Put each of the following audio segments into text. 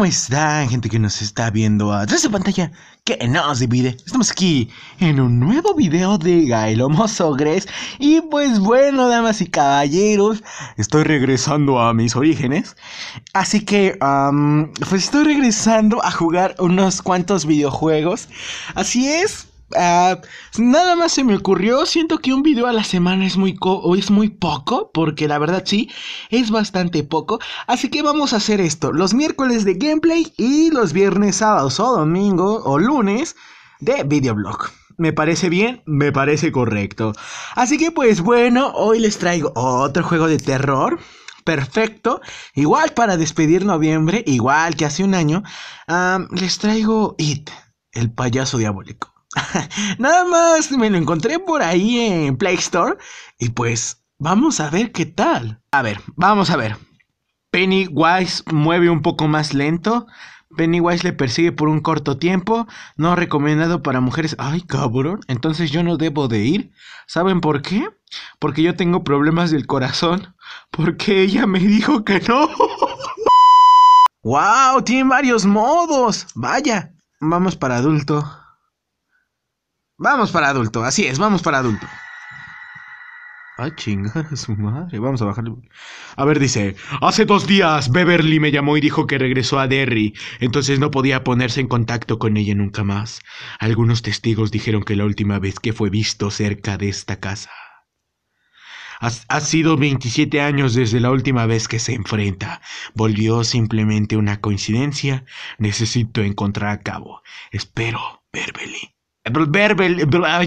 ¿Cómo están, gente que nos está viendo a través de pantalla que nos divide? Estamos aquí en un nuevo video de Gaelomo Sogres. Y pues bueno, damas y caballeros, estoy regresando a mis orígenes. Así que, pues estoy regresando a jugar unos cuantos videojuegos. Así es, Ah, nada más se me ocurrió, siento que un video a la semana es muy, es muy poco, porque la verdad sí, es bastante poco. Así que vamos a hacer esto, los miércoles de gameplay y los viernes, sábados o domingo o lunes de videoblog. Me parece bien, me parece correcto. Así que pues bueno, hoy les traigo otro juego de terror perfecto. Igual para despedir noviembre, igual que hace un año, ah, les traigo It, el payaso diabólico. Nada más me lo encontré por ahí en Play Store y pues vamos a ver qué tal. A ver, vamos a ver. Pennywise mueve un poco más lento. Pennywise le persigue por un corto tiempo, no recomendado para mujeres. Ay, cabrón, entonces yo no debo de ir. ¿Saben por qué? Porque yo tengo problemas del corazón, porque ella me dijo que no. ¡Wow! Tiene varios modos. Vaya, vamos para adulto. Vamos para adulto, así es, vamos para adulto. A chingada su madre. Vamos a bajarle. A ver, dice. Hace dos días Beverly me llamó y dijo que regresó a Derry. Entonces no podía ponerse en contacto con ella nunca más. Algunos testigos dijeron que la última vez que fue visto cerca de esta casa. Ha, ha sido 27 años desde la última vez que se enfrenta. Volvió simplemente una coincidencia. Necesito encontrar a cabo. Espero, Beverly,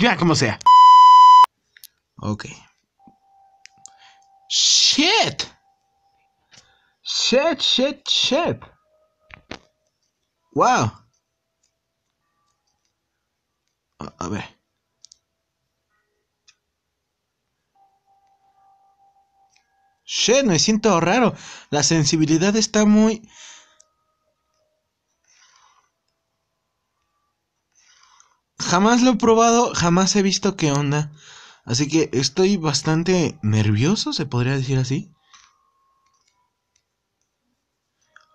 ya, como sea. Ok. Shit. Shit, shit, shit. Wow. A, a ver. Shit, me siento raro. La sensibilidad está muy Jamás lo he probado, jamás he visto qué onda. Así que estoy bastante nervioso, se podría decir así.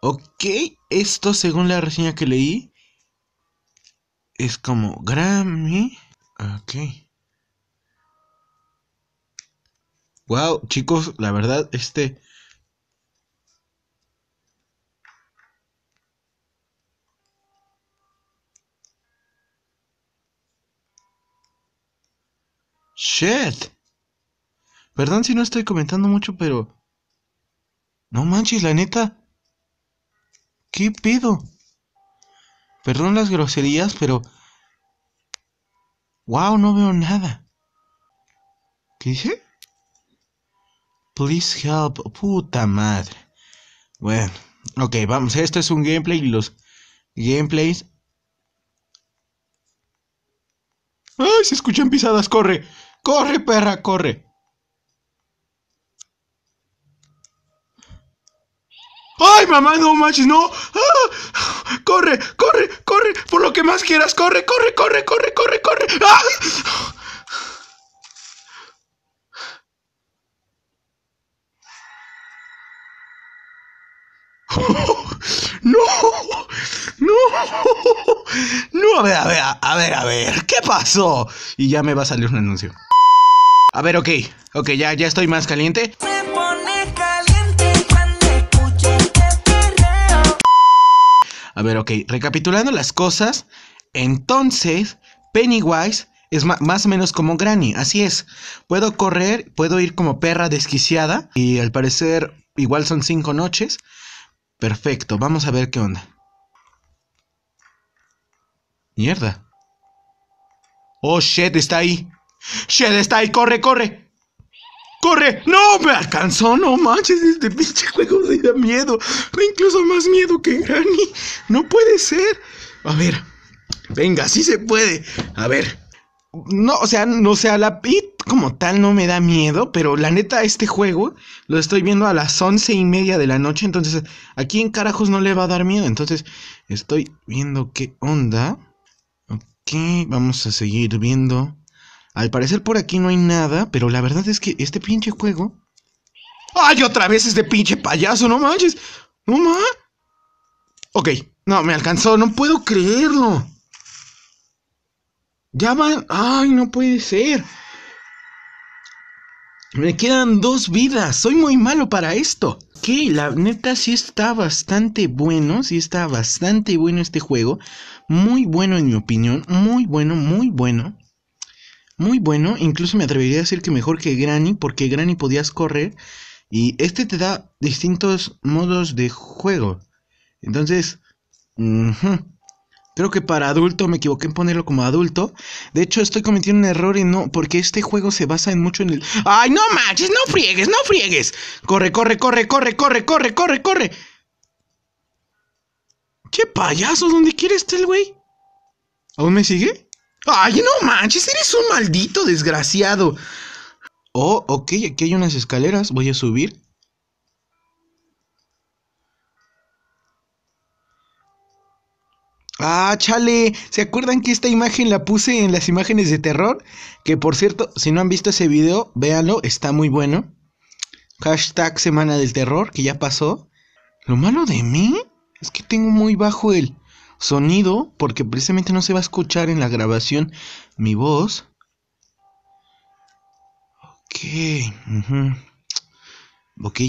Ok, esto según la reseña que leí es como Grammy. Ok. Wow, chicos, la verdad, este Shit. Perdón si no estoy comentando mucho, pero... No manches, la neta. ¿Qué pido? Perdón las groserías, pero... Wow, no veo nada. ¿Qué dice? Please help. Puta madre. Bueno, ok, vamos. Esto es un gameplay y los gameplays... ¡Ay! Se escuchan pisadas, corre. Corre, perra, corre. ¡Ay, mamá, no manches, no! Ah, ¡Corre, corre, corre! Por lo que más quieras, corre, corre, corre, corre, corre, corre. Ah. ¡No! ¡No! No, a ver, a ver, a ver, a ver, ¿qué pasó? Y ya me va a salir un anuncio. A ver, ok, ok, ya, ya estoy más caliente. Este a ver, ok, recapitulando las cosas, entonces Pennywise es más o menos como Granny, así es. Puedo correr, puedo ir como perra desquiciada y al parecer igual son cinco noches. Perfecto, vamos a ver qué onda. Mierda. Oh shit, está ahí. Shed está ahí, corre, corre. ¡Corre! ¡No! ¡Me alcanzó! ¡No manches! Este pinche juego me da miedo. Me incluso más miedo que Granny. No puede ser. A ver. Venga, sí se puede. A ver. No, o sea, no sea la pit como tal no me da miedo, pero la neta, este juego lo estoy viendo a las once y media de la noche. Entonces, aquí en carajos no le va a dar miedo. Entonces, estoy viendo qué onda. Ok, vamos a seguir viendo. Al parecer por aquí no hay nada, pero la verdad es que este pinche juego... ¡Ay, otra vez este pinche payaso! ¡No manches! ¡No más. Ok, no, me alcanzó, no puedo creerlo. Ya van... ¡Ay, no puede ser! Me quedan dos vidas, soy muy malo para esto. Que la neta sí está bastante bueno, sí está bastante bueno este juego. Muy bueno en mi opinión, muy bueno, muy bueno muy bueno, incluso me atrevería a decir que mejor que Granny, porque Granny podías correr y este te da distintos modos de juego. Entonces, creo que para adulto me equivoqué en ponerlo como adulto. De hecho, estoy cometiendo un error y no, porque este juego se basa en mucho en el. ¡Ay, no manches! ¡No friegues! ¡No friegues! ¡Corre, corre, corre, corre, corre, corre, corre, corre! ¡Qué payaso! ¿Dónde quiere estar el güey? ¿Aún me sigue? Ay, no manches, eres un maldito desgraciado. Oh, ok, aquí hay unas escaleras, voy a subir. Ah, chale, ¿se acuerdan que esta imagen la puse en las imágenes de terror? Que por cierto, si no han visto ese video, véanlo, está muy bueno. Hashtag Semana del Terror, que ya pasó. Lo malo de mí es que tengo muy bajo el sonido, porque precisamente no se va a escuchar en la grabación mi voz. Ok, ok,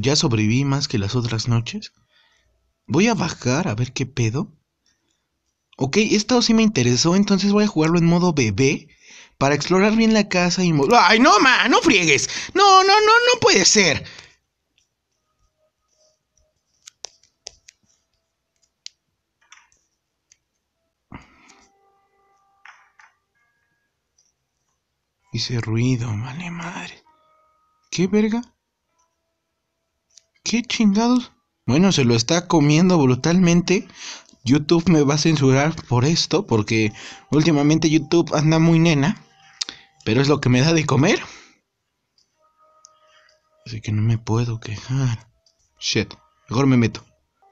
ya sobreviví más que las otras noches. Voy a bajar a ver qué pedo. Ok, esto sí me interesó, entonces voy a jugarlo en modo bebé para explorar bien la casa y... ¡Ay, no, ma! ¡No friegues! ¡No, no, no, no puede ser! Hice ruido, vale madre. ¿Qué verga? ¿Qué chingados? Bueno, se lo está comiendo brutalmente. YouTube me va a censurar por esto, porque últimamente YouTube anda muy nena, pero es lo que me da de comer. Así que no me puedo quejar. Shit, mejor me meto.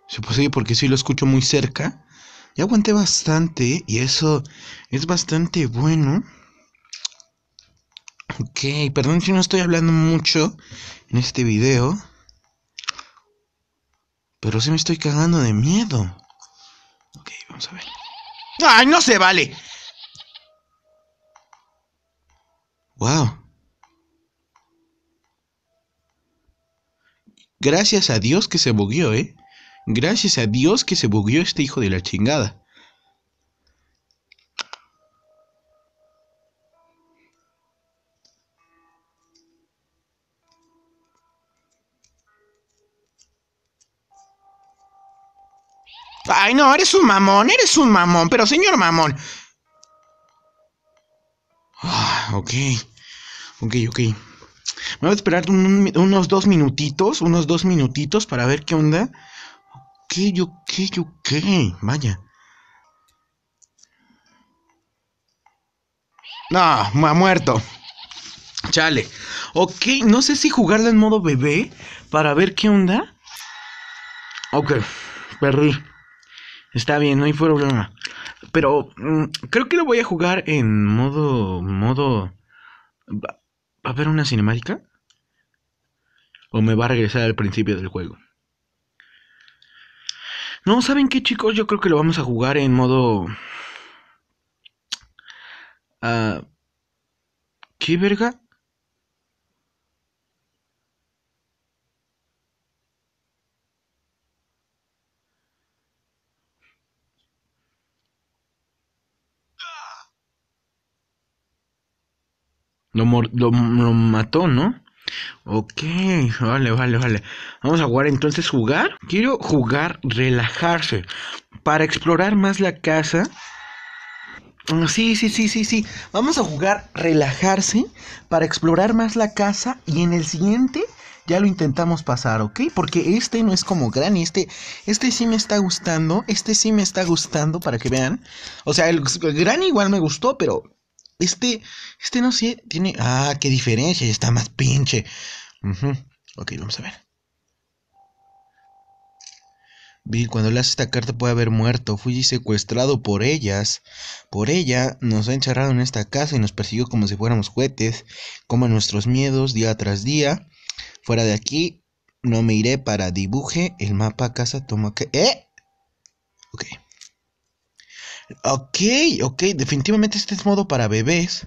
Se posee pues porque sí lo escucho muy cerca. Ya aguanté bastante y eso es bastante bueno. Ok, perdón si no estoy hablando mucho en este video. Pero se me estoy cagando de miedo. Ok, vamos a ver. ¡Ay, no se vale! ¡Wow! Gracias a Dios que se bugueó, ¿eh? Gracias a Dios que se bugueó este hijo de la chingada. Ay, no, eres un mamón, eres un mamón, pero señor mamón. Ah, ok, ok, ok. Me voy a esperar unos dos minutitos, unos dos minutitos para ver qué onda. Ok, ok, ok, vaya. No, ha muerto. Chale. Ok, no sé si jugarla en modo bebé para ver qué onda. Ok, perdí. Está bien, no hay problema. Pero mm, creo que lo voy a jugar en modo. modo. ¿Va a haber una cinemática? ¿O me va a regresar al principio del juego? No, ¿saben qué, chicos? Yo creo que lo vamos a jugar en modo. Ah, ¿Qué verga? Lo, mató, ¿no? Ok, vale, vale, vale. Vamos a jugar entonces jugar. Quiero jugar, relajarse. Para explorar más la casa. Sí, sí, sí, sí, sí. Vamos a jugar, relajarse. Para explorar más la casa. Y en el siguiente ya lo intentamos pasar, ¿ok? Porque este no es como gran, este, este sí me está gustando, este sí me está gustando para que vean. O sea, el, Granny gran igual me gustó, pero este, este no sé, tiene... Ah, qué diferencia, está más pinche. Ok, vamos a ver. Bill, cuando le hace esta carta puede haber muerto. Fui secuestrado por ellas. Por ella nos ha encerrado en esta casa y nos persiguió como si fuéramos juguetes. Como nuestros miedos día tras día. Fuera de aquí, no me iré para dibuje el mapa casa toma que... ¿Eh? Ok. Ok, ok, definitivamente este es modo para bebés.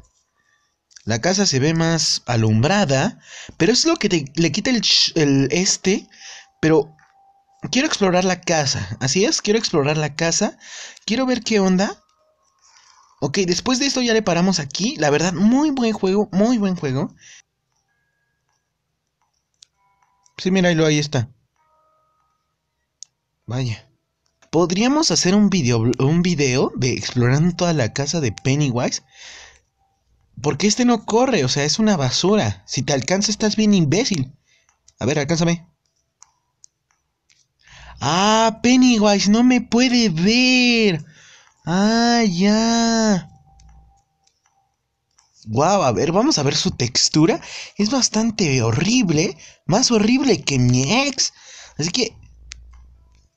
La casa se ve más alumbrada, pero es lo que le quita el, este. Pero quiero explorar la casa, así es, quiero explorar la casa. Quiero ver qué onda. Ok, después de esto ya le paramos aquí. La verdad, muy buen juego, muy buen juego. Sí, mira, ahí está. Vaya. Podríamos hacer un video, un video de explorando toda la casa de Pennywise. Porque este no corre, o sea, es una basura. Si te alcanza, estás bien imbécil. A ver, alcánzame. Ah, Pennywise, no me puede ver. Ah, ya. wow, a ver, vamos a ver su textura. Es bastante horrible. Más horrible que mi ex. Así que...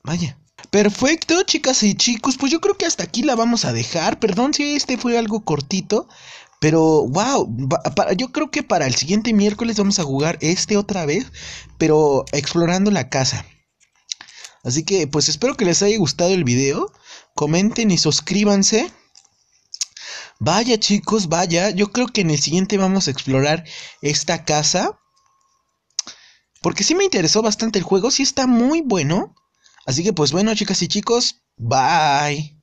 Vaya. Perfecto, chicas y chicos, pues yo creo que hasta aquí la vamos a dejar. Perdón si este fue algo cortito, pero wow, para, yo creo que para el siguiente miércoles vamos a jugar este otra vez, pero explorando la casa. Así que pues espero que les haya gustado el video. Comenten y suscríbanse. Vaya chicos, vaya. Yo creo que en el siguiente vamos a explorar esta casa. Porque si me interesó bastante el juego, sí está muy bueno. Así que pues bueno, chicas y chicos, bye.